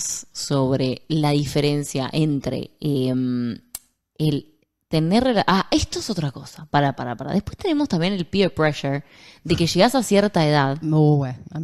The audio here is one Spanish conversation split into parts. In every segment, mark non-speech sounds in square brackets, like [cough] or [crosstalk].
sobre la diferencia entre em, el tener... Ah, esto es otra cosa. Para, para, para. Después tenemos también el peer pressure de que llegas a cierta edad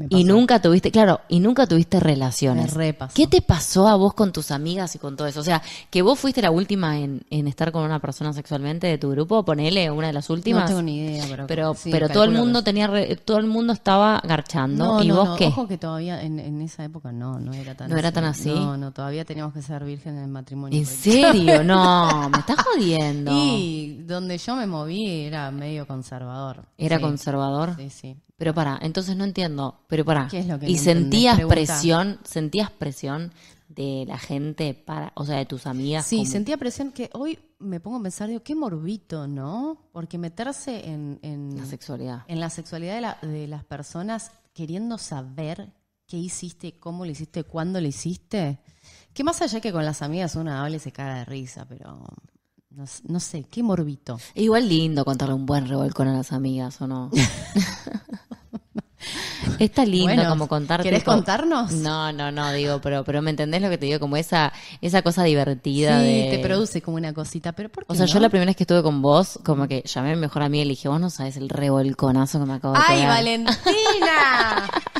y nunca tuviste, claro, y nunca tuviste relaciones. ¿Qué te pasó a vos con tus amigas y con todo eso? O sea, que vos fuiste la última en, estar con una persona sexualmente de tu grupo, ponele una de las últimas. No tengo ni idea, pero pero, todo el mundo tenía todo el mundo estaba garchando y vos qué? Ojo que todavía en, esa época no, no era tan No así. era tan así. No, no, todavía teníamos que ser virgen en el matrimonio. ¿En serio? [laughs] No, me estás jodiendo. Y donde yo me moví era medio conservador. Era conservador. Sí, Pero para, entonces no entiendo. Pero para. ¿Qué ¿Y sentías presión? ¿Sentías presión de la gente para, o sea, de tus amigas? Sí, sentía presión que hoy me pongo a pensar, digo, qué morbito, ¿no? Porque meterse en, la sexualidad. En la sexualidad de, de las personas queriendo saber qué hiciste, cómo lo hiciste, cuándo lo hiciste. Que más allá que con las amigas una habla y se caga de risa, pero no, sé, qué morbito. Igual lindo contarle un buen revolcón a las amigas, ¿o no? [laughs] Está lindo como contarte. ¿Querés contarnos? No, no, no, digo, pero, pero me entendés lo que te digo, como esa, esa cosa divertida. Sí, te produce como una cosita, pero ¿por qué? O sea, yo la primera vez que estuve con vos, como que llamé a mí mejor y le dije, vos no sabes el revolconazo que me acabo de ¡Ay, Valentina! [laughs]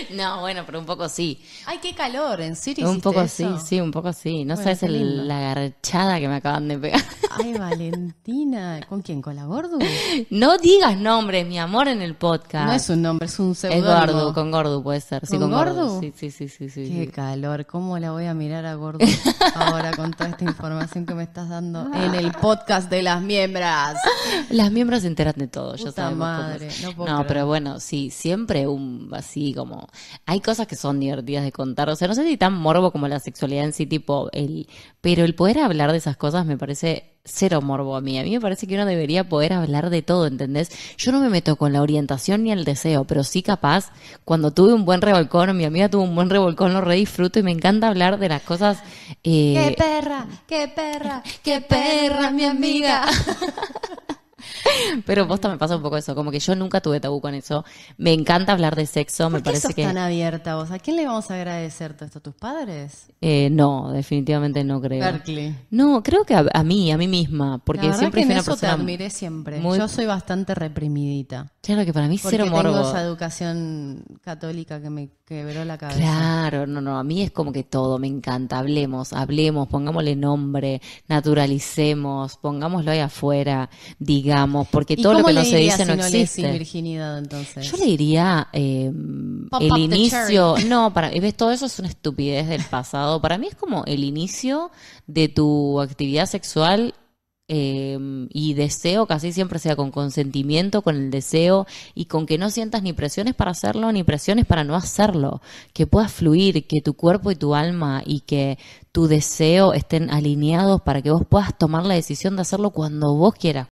[laughs] no, bueno, pero un poco sí. Ay, qué calor, en serio. Un poco sí, sí, un poco sí. No sabes la garchada que me acaban de pegar. Ay, [laughs] Valentina, ¿con quién? ¿Con la Gordo? No digas nombres, mi amor, en el podcast. No es un nombre, es un segundo Es Gordu, con Gordo puede ser. sí, con gordo Sí, sí, sí, sí, Qué calor, ¿cómo la voy a mirar a Gordo [laughs] ahora con toda esta información que me estás dando ah. en el podcast de las miembras? Las miembros se enteran de todo, yo ya Madre, no, no pero bueno, sí, siempre un así como hay cosas que son divertidas de contar. O sea, no sé si tan morbo como la sexualidad en sí, tipo, el, pero el poder hablar de esas cosas me parece cero morbo a mí. A mí me parece que uno debería poder hablar de todo, ¿entendés? Yo no me meto con la orientación ni el deseo, pero sí capaz, cuando tuve un buen revolcón, mi amiga tuvo un buen revolcón, lo re disfruto y me encanta hablar de las cosas. Eh, ¡Qué perra! ¡Qué perra! ¡Qué perra, mi amiga! [laughs] Pero vos también pasa un poco eso, como que yo nunca tuve tabú con eso. Me encanta hablar de sexo, me qué parece que. tan abierta vos? ¿A quién le vamos a agradecer todo esto? ¿Tus padres? Eh, no, definitivamente no creo. Berkeley. No, creo que a, mí, a mí misma, porque siempre que en una eso te admiré siempre. Yo soy bastante reprimidita. Claro que para mí Porque cero morbo. tengo esa educación católica que me quebró la cabeza. Claro, no, no, a mí es como que todo me encanta. Hablemos, hablemos, pongámosle nombre, naturalicemos, pongámoslo ahí afuera, digamos, porque todo lo que no se dice si no, no virginidad entonces? Yo le diría em, el inicio, no, para ves todo eso es una estupidez del pasado. para mí es como el inicio de tu actividad sexual Em, y deseo casi siempre sea con consentimiento, con el deseo y con que no sientas ni presiones para hacerlo ni presiones para no hacerlo, que puedas fluir, que tu cuerpo y tu alma y que tu deseo estén alineados para que vos puedas tomar la decisión de hacerlo cuando vos quieras.